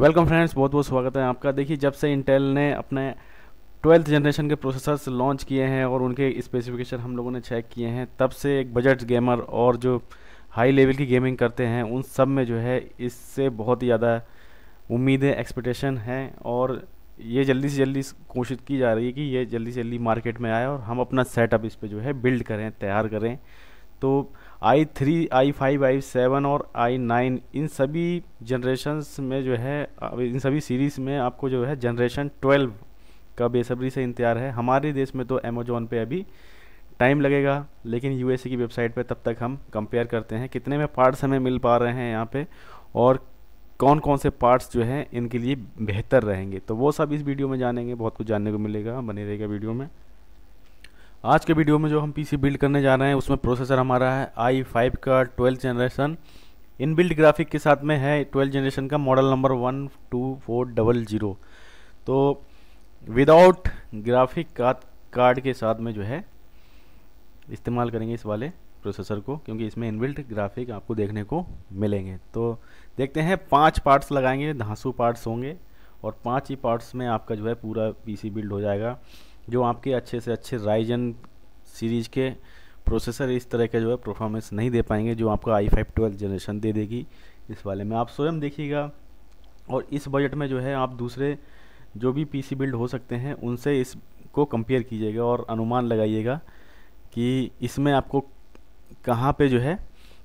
welcome friends बहुत बहुत स्वागत है आपका देखिए जब से इंटेल ने अपने ट्वेल्थ जनरेशन के प्रोसेसर्स लॉन्च किए हैं और उनके स्पेसिफिकेशन हम लोगों ने चेक किए हैं तब से एक बजट गेमर और जो हाई लेवल की गेमिंग करते हैं उन सब में जो है इससे बहुत ही ज़्यादा उम्मीदें एक्सपेक्टेशन हैं और ये जल्दी से जल्दी कोशिश की जा रही है कि ये जल्दी से जल्दी मार्केट में आए और हम अपना सेटअप इस पर जो है बिल्ड करें तैयार करें तो i three i five i seven और आई नाइन इन सभी जनरेशन्स में जो है इन सभी सीरीज़ में आपको जो है जनरेशन ट्वेल्व का बेसब्री से इंतजार है हमारे देश में तो अमेजोन पे अभी टाइम लगेगा लेकिन यू की वेबसाइट पे तब तक हम कंपेयर करते हैं कितने में पार्ट्स हमें मिल पा रहे हैं यहाँ पे और कौन कौन से पार्ट्स जो हैं इनके लिए बेहतर रहेंगे तो वो सब इस वीडियो में जानेंगे बहुत कुछ जानने को मिलेगा बने रहेगा वीडियो में आज के वीडियो में जो हम पीसी बिल्ड करने जा रहे हैं उसमें प्रोसेसर हमारा है आई फाइव का twelfth generation inbuilt graphic के साथ में है ट्वेल्थ जनरेशन का model number one two four double zero तो विदाउट ग्राफिक कार्ड कार्ड के साथ में जो है इस्तेमाल करेंगे इस वाले प्रोसेसर को क्योंकि इसमें इनबिल्ट ग्राफिक आपको देखने को मिलेंगे तो देखते हैं पांच पार्ट्स लगाएंगे धांसू पार्ट्स होंगे और पांच ही पार्ट्स में आपका जो है पूरा पीसी बिल्ड हो जाएगा जो आपके अच्छे से अच्छे राइजन सीरीज़ के प्रोसेसर इस तरह के जो है परफॉर्मेंस नहीं दे पाएंगे जो आपका आई फाइव ट्वेल्व जनरेशन दे देगी इस वाले में आप स्वयं देखिएगा और इस बजट में जो है आप दूसरे जो भी पी बिल्ड हो सकते हैं उनसे इसको कंपेयर कीजिएगा और अनुमान लगाइएगा कि इसमें आपको कहाँ पे जो है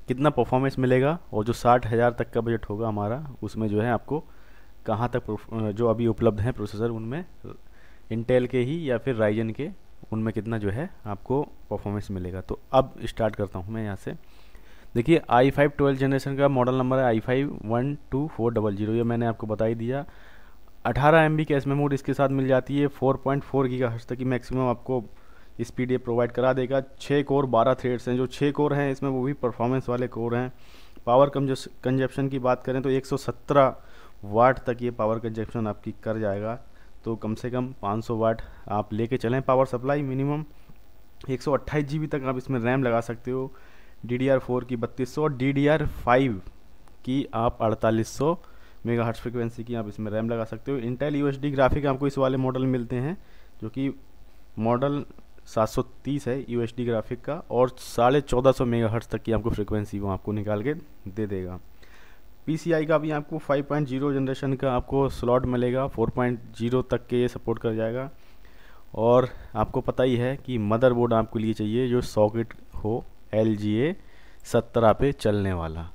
कितना परफॉर्मेंस मिलेगा और जो साठ हज़ार तक का बजट होगा हमारा उसमें जो है आपको कहाँ तक जो अभी उपलब्ध हैं प्रोसेसर उनमें इंटेल के ही या फिर राइजन के उनमें कितना जो है आपको परफॉर्मेंस मिलेगा तो अब स्टार्ट करता हूँ मैं यहाँ से देखिए आई फाइव ट्वेल्थ जनरेशन का मॉडल नंबर है i five one two four double zero ये मैंने आपको बता ही दिया अठारह एम बी कैश मेमोरी इसके साथ मिल जाती है फोर पॉइंट फोर का हर्ष तक की मैक्सिमम आपको स्पीड ये प्रोवाइड करा देगा छः कोर बारह थ्रेड्स हैं जो छः कोर हैं इसमें वो भी परफॉर्मेंस वाले कोर हैं पावर कंजप्शन की बात करें तो एक वाट तक ये पावर कंजप्शन आपकी कर जाएगा तो कम से कम 500 वाट आप लेके चलें पावर सप्लाई मिनिमम एक सौ तक आप इसमें रैम लगा सकते हो डी डी आर फोर की बत्तीस सौ डी डी आर फाइव की आप अड़तालीस सौ मेगा फ्रिक्वेंसी की आप इसमें रैम लगा सकते हो Intel U H D graphic आपको इस वाले मॉडल मिलते हैं जो कि मॉडल 730 है यू डी ग्राफिक का और साढ़े चौदह सौ तक की आपको फ्रिक्वेंसी वो आपको निकाल के दे देगा पीसीआई का भी आपको 5.0 जनरेशन का आपको स्लॉट मिलेगा 4.0 तक के ये सपोर्ट कर जाएगा और आपको पता ही है कि मदरबोर्ड आपके लिए चाहिए जो सॉकेट हो एल जी ए सत्रह पे चलने वाला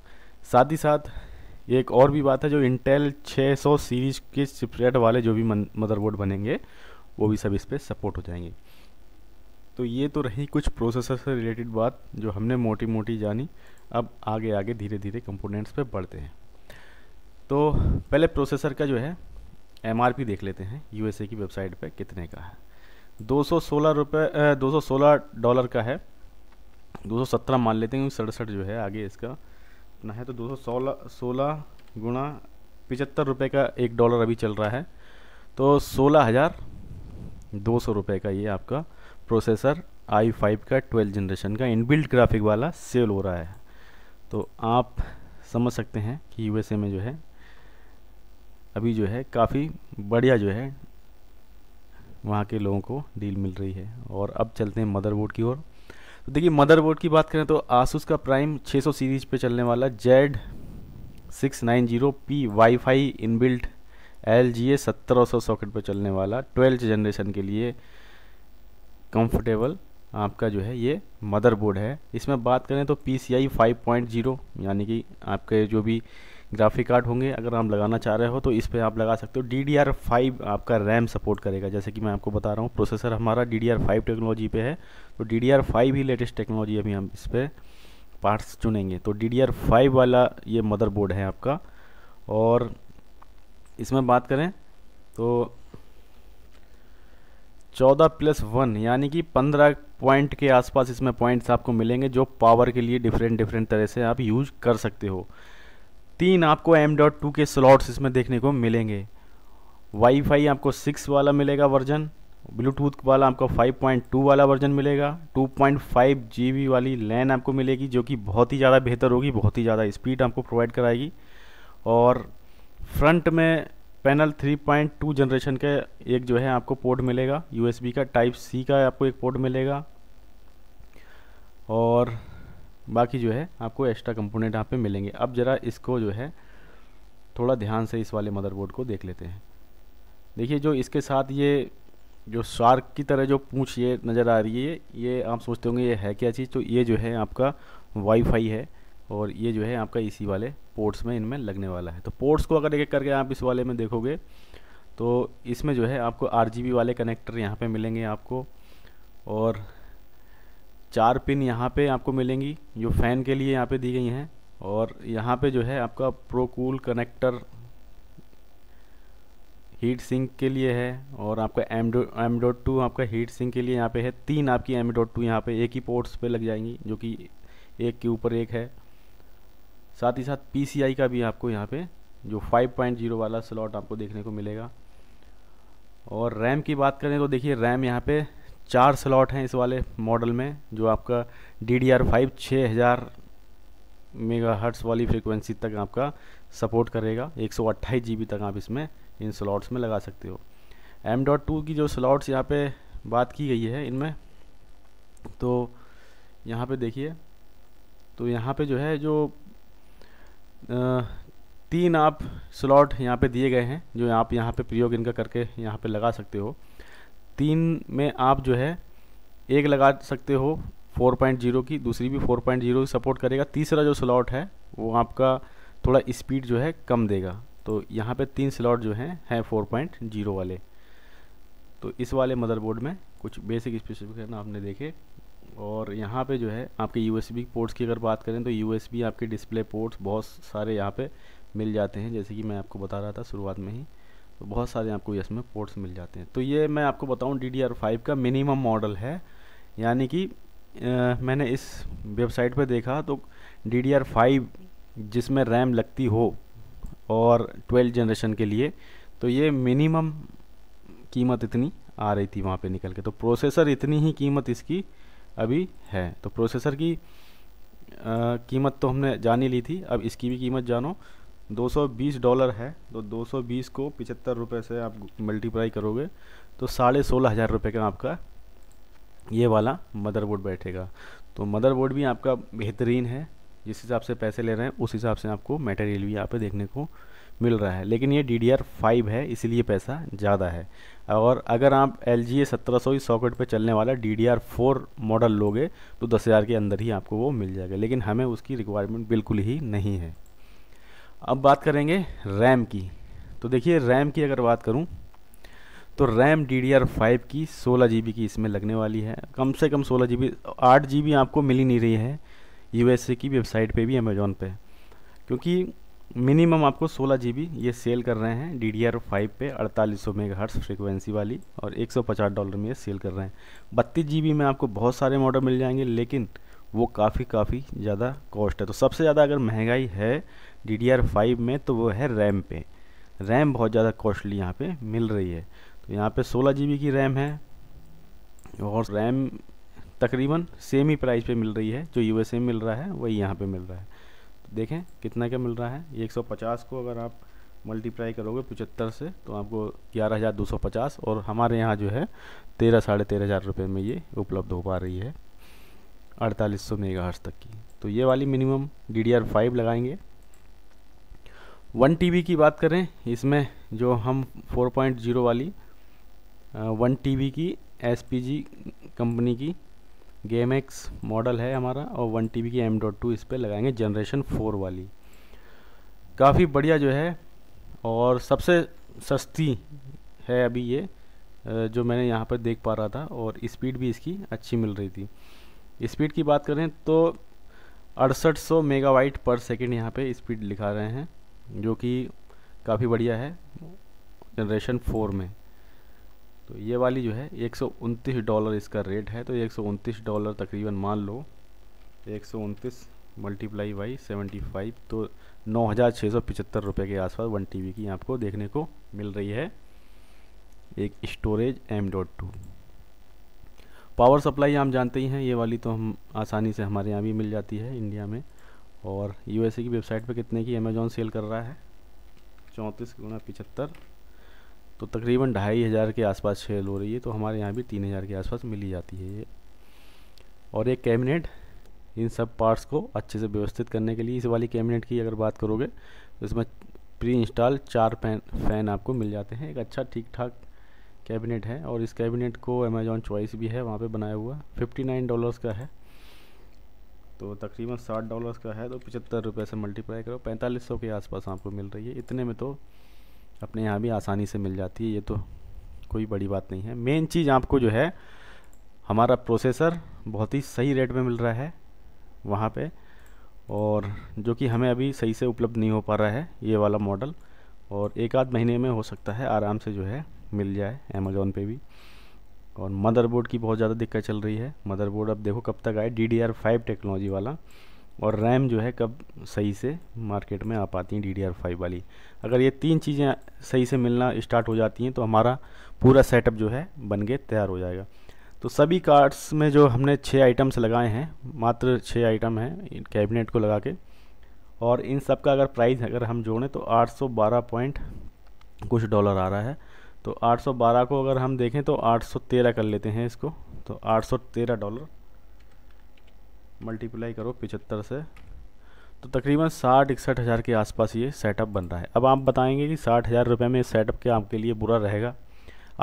साथ ही साथ एक और भी बात है जो इंटेल 600 सीरीज के चिपसेट वाले जो भी मदरबोर्ड बनेंगे वो भी सब इस पर सपोर्ट हो जाएंगे तो ये तो रही कुछ प्रोसेसर से रिलेटेड बात जो हमने मोटी मोटी जानी अब आगे आगे धीरे धीरे कंपोनेंट्स पे बढ़ते हैं तो पहले प्रोसेसर का जो है एम देख लेते हैं यू की वेबसाइट पर कितने का है दो सौ सोलह रुपये दो सौ सोलह डॉलर का है दो सौ सत्रह मान लेते हैं क्योंकि सड़सठ जो है आगे इसका अपना है तो दो सौ सोलह सोलह गुणा पिचहत्तर रुपये का एक डॉलर अभी चल रहा है तो सोलह हज़ार दो सौ रुपये का ये आपका प्रोसेसर आई फाइव का ट्वेल्थ जनरेशन का इनबिल्ट ग्राफिक वाला सेल हो रहा है तो आप समझ सकते हैं कि यूएसए में जो है अभी जो है काफ़ी बढ़िया जो है वहाँ के लोगों को डील मिल रही है और अब चलते हैं मदरबोर्ड की ओर तो देखिए मदरबोर्ड की बात करें तो आसूस का प्राइम 600 सीरीज पे चलने वाला Z six nine zero P wifi inbuilt L G A सत्रह सौ सॉकेट पर चलने वाला ट्वेल्थ जनरेशन के लिए कंफर्टेबल आपका जो है ये मदरबोर्ड है इसमें बात करें तो P C I five point zero यानी कि आपके जो भी ग्राफिक कार्ड होंगे अगर आप लगाना चाह रहे हो तो इस पर आप लगा सकते हो डी डी आर फाइव आपका रैम सपोर्ट करेगा जैसे कि मैं आपको बता रहा हूँ प्रोसेसर हमारा D D R five technology पे है तो डी डी आर फाइव ही लेटेस्ट टेक्नोलॉजी अभी हम इस पर पार्ट्स चुनेंगे तो डी डी आर फाइव वाला ये मदरबोर्ड है आपका और इसमें बात करें तो चौदह प्लस वन यानी कि पंद्रह पॉइंट के आसपास इसमें पॉइंट्स आपको मिलेंगे जो पावर के लिए डिफरेंट डिफरेंट तरह से आप यूज कर सकते हो तीन आपको एम डॉट टू के स्लॉट्स इसमें देखने को मिलेंगे वाईफाई आपको सिक्स वाला मिलेगा वर्जन ब्लूटूथ वाला आपको 5.2 वाला वर्जन मिलेगा 2.5 बी वाली लैन आपको मिलेगी जो कि बहुत ही ज़्यादा बेहतर होगी बहुत ही ज़्यादा स्पीड आपको प्रोवाइड कराएगी और फ्रंट में पैनल 3.2 जनरेशन के एक जो है आपको पोर्ट मिलेगा यूएसबी का टाइप सी का आपको एक पोर्ट मिलेगा और बाकी जो है आपको एक्स्ट्रा कंपोनेंट यहाँ पे मिलेंगे अब ज़रा इसको जो है थोड़ा ध्यान से इस वाले मदरबोर्ड को देख लेते हैं देखिए जो इसके साथ ये जो शार्क की तरह जो पूछ ये नज़र आ रही है ये आप सोचते होंगे ये है क्या चीज़ तो ये जो है आपका वाईफाई है और ये जो है आपका इसी वाले पोर्ट्स में इनमें लगने वाला है तो पोर्ट्स को अगर एक एक करके आप इस वाले में देखोगे तो इसमें जो है आपको आर वाले कनेक्टर यहाँ पर मिलेंगे आपको और चार पिन यहाँ पे आपको मिलेंगी जो फ़ैन के लिए यहाँ पे दी गई हैं और यहाँ पे जो है आपका प्रोकूल कनेक्टर हीट सिंक के लिए है और आपका M dot M dot two आपका हीट सिंक के लिए यहाँ पे है तीन आपकी एम डॉट टू यहाँ पर एक ही पोर्ट्स पे लग जाएंगी जो कि एक के ऊपर एक है साथ ही साथ पी का भी आपको यहाँ पे जो 5.0 वाला स्लॉट आपको देखने को मिलेगा और रैम की बात करें तो देखिए रैम यहाँ पे चार स्लॉट हैं इस वाले मॉडल में जो आपका डी डी आर फाइव छः हज़ार मेगा हर्ट्स वाली फ्रिक्वेंसी तक आपका सपोर्ट करेगा एक सौ अट्ठाईस जी बी तक आप इसमें इन स्लॉट्स में लगा सकते हो एम डॉट टू की जो स्लॉट्स यहाँ पे बात की गई है इनमें तो यहाँ पे देखिए तो यहाँ पे जो है जो तीन आप स्लॉट यहाँ पे दिए गए हैं जो आप यहाँ पे प्रयोग इनका करके यहाँ पे लगा सकते हो तीन में आप जो है एक लगा सकते हो 4.0 की दूसरी भी 4.0 की सपोर्ट करेगा तीसरा जो स्लॉट है वो आपका थोड़ा स्पीड जो है कम देगा तो यहाँ पे तीन स्लॉट जो हैं हैं जीरो वाले तो इस वाले मदरबोर्ड में कुछ बेसिक स्पेसिफिकेशन आपने देखे और यहाँ पे जो है आपके यू पोर्ट्स की अगर बात करें तो यू आपके डिस्प्ले पोर्ट्स बहुत सारे यहाँ पे मिल जाते हैं जैसे कि मैं आपको बता रहा था शुरुआत में ही तो बहुत सारे आपको इसमें पोर्ट्स मिल जाते हैं तो ये मैं आपको बताऊँ डी का मिनिमम मॉडल है यानी कि मैंने इस वेबसाइट पर देखा तो डी जिसमें रैम लगती हो और ट्वेल्थ जनरेशन के लिए तो ये मिनिमम कीमत इतनी आ रही थी वहाँ पे निकल के तो प्रोसेसर इतनी ही कीमत इसकी अभी है तो प्रोसेसर की आ, कीमत तो हमने जान ही ली थी अब इसकी भी कीमत जानो 220 डॉलर है तो 220 को पिचहत्तर रुपये से आप मल्टीप्लाई करोगे तो साढ़े सोलह हज़ार रुपये का आपका ये वाला मदरबोर्ड बैठेगा तो मदरबोर्ड भी आपका बेहतरीन है जिस हिसाब से पैसे ले रहे हैं उस हिसाब से आपको मटेरियल भी यहाँ पे देखने को मिल रहा है लेकिन ये डी डी आर फाइव है इसलिए पैसा ज़्यादा है और अगर आप एल जी ए सत्रह सौ सॉकेट पर चलने वाला D D R four model लोगे तो दस हज़ार के अंदर ही आपको वो मिल जाएगा लेकिन हमें उसकी रिक्वायरमेंट बिल्कुल ही नहीं है अब बात करेंगे रैम की तो देखिए रैम की अगर बात करूँ तो RAM D D R five की सोलह जी बी की इसमें लगने वाली है कम से कम सोलह जी बी आठ जी बी आपको मिल ही नहीं रही है यू एस ए की वेबसाइट पर भी अमेज़ोन पर क्योंकि मिनिमम आपको सोलह जी ये सेल कर रहे हैं डी डी आर फाइव पर अड़तालीस सौ मेगा हर्ट्स फ्रिक्वेंसी वाली और एक सौ पचास डॉलर में ये सेल कर रहे हैं बत्तीस जी में आपको बहुत सारे मॉडल मिल जाएंगे लेकिन वो काफ़ी काफ़ी ज़्यादा कॉस्ट है तो सबसे ज़्यादा अगर महंगाई है डी डी आर फाइव में तो वो है रैम पे रैम बहुत ज़्यादा कॉस्टली यहाँ पर मिल रही है तो यहाँ पर सोलह जी की रैम है और रैम तकरीबन सेम ही प्राइस पर मिल रही है जो यू में मिल रहा है वही यहाँ पर मिल रहा है देखें कितना क्या मिल रहा है ये 150 को अगर आप मल्टीप्लाई करोगे पचहत्तर से तो आपको ग्यारह हज़ार दो सौ पचास और हमारे यहाँ जो है तेरह साढ़े तेरह हज़ार रुपये में ये उपलब्ध हो पा रही है अड़तालीस सौ मेगाहर्ट्ज़ तक की तो ये वाली minimum D D R five लगाएंगे वन टी बी की बात करें इसमें जो हम फोर पॉइंट जीरो वाली वन टी बी की एस पी जी कंपनी की गेम एक्स मॉडल है हमारा और वन टी की एम डॉट टू इस पर लगाएंगे जनरेशन फोर वाली काफ़ी बढ़िया जो है और सबसे सस्ती है अभी ये जो मैंने यहाँ पर देख पा रहा था और स्पीड भी इसकी अच्छी मिल रही थी स्पीड की बात करें तो अड़सठ सौ मेगावाइट पर सेकेंड यहाँ पे स्पीड लिखा रहे हैं जो कि काफ़ी बढ़िया है जनरेशन फोर में तो ये वाली जो है एक डॉलर इसका रेट है तो एक डॉलर तकरीबन मान लो एक मल्टीप्लाई बाई सेवेंटी फाइव तो नौ हज़ार छः सौ पिचहत्तर रुपये के आसपास वन टी की आपको देखने को मिल रही है एक storage M dot two power supply हम जानते ही हैं ये वाली तो हम आसानी से हमारे यहाँ भी मिल जाती है इंडिया में और यूएसए की वेबसाइट पे कितने की अमेजोन सेल कर रहा है चौंतीस गुना पिचहत्तर तो तकरीबन ढाई हज़ार के आसपास सेल हो रही है तो हमारे यहाँ भी तीन हज़ार के आसपास मिली जाती है ये और एक कैबिनेट इन सब पार्ट्स को अच्छे से व्यवस्थित करने के लिए इस वाली कैबिनेट की अगर बात करोगे तो इसमें प्री इंस्टॉल चार फैन फ़ैन आपको मिल जाते हैं एक अच्छा ठीक ठाक कैबिनेट है और इस कैबिनेट को अमेजोन चॉइस भी है वहाँ पर बनाया हुआ फिफ्टी नाइन डॉलर्स का है तो तकरीबन साठ डॉलर्स का है तो पचहत्तर रुपये से मल्टीप्लाई करो पैंतालीस सौ के आसपास आपको मिल रही है इतने में तो अपने यहाँ भी आसानी से मिल जाती है ये तो कोई बड़ी बात नहीं है मेन चीज़ आपको जो है हमारा प्रोसेसर बहुत ही सही रेट में मिल रहा है वहाँ पे और जो कि हमें अभी सही से उपलब्ध नहीं हो पा रहा है ये वाला मॉडल और एक आध महीने में हो सकता है आराम से जो है मिल जाए अमेज़ोन पे भी और मदरबोर्ड की बहुत ज़्यादा दिक्कत चल रही है मदरबोर्ड अब देखो कब तक आए D D R five technology वाला और रैम जो है कब सही से मार्केट में आ पाती हैं डी डी आर फाइव वाली अगर ये तीन चीज़ें सही से मिलना स्टार्ट हो जाती हैं तो हमारा पूरा सेटअप जो है बन के तैयार हो जाएगा तो सभी कार्ड्स में जो हमने छः आइटम्स लगाए हैं मात्र छः आइटम हैं कैबिनेट को लगा के और इन सब का अगर प्राइस अगर हम जोड़ें तो 812 पॉइंट कुछ डॉलर आ रहा है तो 812 को अगर हम देखें तो 813 कर लेते हैं इसको तो 813 डॉलर मल्टीप्लाई करो पिचहत्तर से तो तकरीबन साठ इकसठ हज़ार के आसपास ये सेटअप बन रहा है अब आप बताएंगे कि साठ हज़ार रुपये में सेटअप के आपके लिए बुरा रहेगा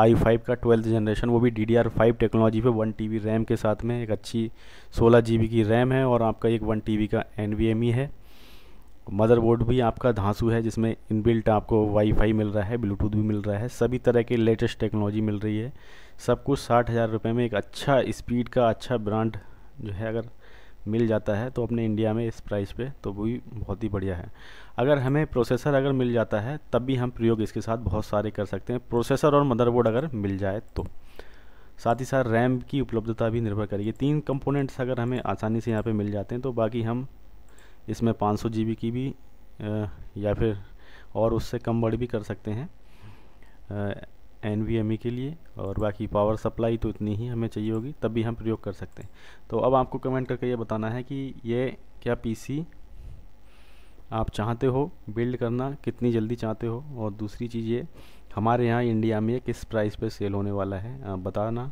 आई फाइव का ट्वेल्थ जनरेशन वो भी D D R five technology पे वन टी बी रैम के साथ में एक अच्छी सोलह जी बी की रैम है और आपका एक वन टी बी का एन वी एम ई है मदरबोर्ड भी आपका धांसू है जिसमें इनबिल्ट आपको वाईफाई मिल रहा है ब्लूटूथ भी मिल रहा है सभी तरह के लेटेस्ट टेक्नोलॉजी मिल रही है सब कुछ साठ हज़ार रुपये में एक अच्छा स्पीड का अच्छा ब्रांड जो है अगर मिल जाता है तो अपने इंडिया में इस प्राइस पे तो भी बहुत ही बढ़िया है अगर हमें प्रोसेसर अगर मिल जाता है तब भी हम प्रयोग इसके साथ बहुत सारे कर सकते हैं प्रोसेसर और मदरबोर्ड अगर मिल जाए तो साथ ही साथ रैम की उपलब्धता भी निर्भर करेगी तीन कंपोनेंट्स अगर हमें आसानी से यहाँ पर मिल जाते हैं तो बाकी हम इसमें पाँच सौ की भी या फिर और उससे कम बड़ी भी कर सकते हैं एन के लिए और बाकी पावर सप्लाई तो इतनी ही हमें चाहिए होगी तब भी हम प्रयोग कर सकते हैं तो अब आपको कमेंट करके ये बताना है कि ये क्या पीसी आप चाहते हो बिल्ड करना कितनी जल्दी चाहते हो और दूसरी चीज़ ये हमारे यहाँ इंडिया में किस प्राइस पे सेल होने वाला है आप बताना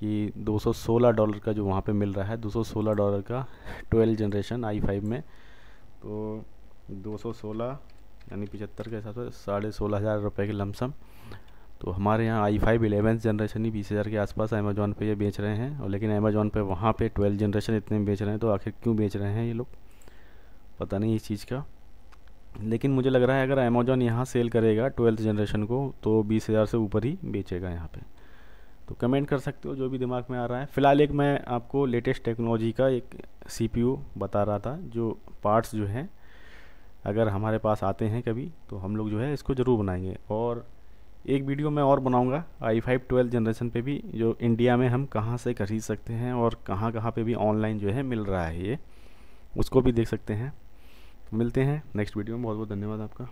कि 216 डॉलर का जो वहाँ पे मिल रहा है 216 डॉलर का 12 जनरेशन आई फाइव में तो 216 यानी पचहत्तर के हिसाब से साढ़े सोलह हज़ार रुपये के लमसम तो हमारे यहाँ आई फाइव इलेवेंथ जनरेशन ही बीस हज़ार के आसपास अमेजोन पे ये बेच रहे हैं और लेकिन अमेजोन पे वहाँ पे ट्वेल्थ जनरेशन इतने बेच रहे हैं तो आखिर क्यों बेच रहे हैं ये लोग पता नहीं इस चीज़ का लेकिन मुझे लग रहा है अगर अमेजोन यहाँ सेल करेगा ट्वेल्थ जनरेशन को तो बीस हज़ार से ऊपर ही बेचेगा यहाँ पर तो कमेंट कर सकते हो जो भी दिमाग में आ रहा है फ़िलहाल एक मैं आपको लेटेस्ट टेक्नोलॉजी का एक सी बता रहा था जो पार्ट्स जो हैं अगर हमारे पास आते हैं कभी तो हम लोग जो है इसको ज़रूर बनाएंगे और एक वीडियो मैं और बनाऊंगा आई फाइव ट्वेल्व जनरेशन पे भी जो इंडिया में हम कहाँ से खरीद सकते हैं और कहाँ कहाँ पे भी ऑनलाइन जो है मिल रहा है ये उसको भी देख सकते हैं मिलते हैं नेक्स्ट वीडियो में बहुत बहुत धन्यवाद आपका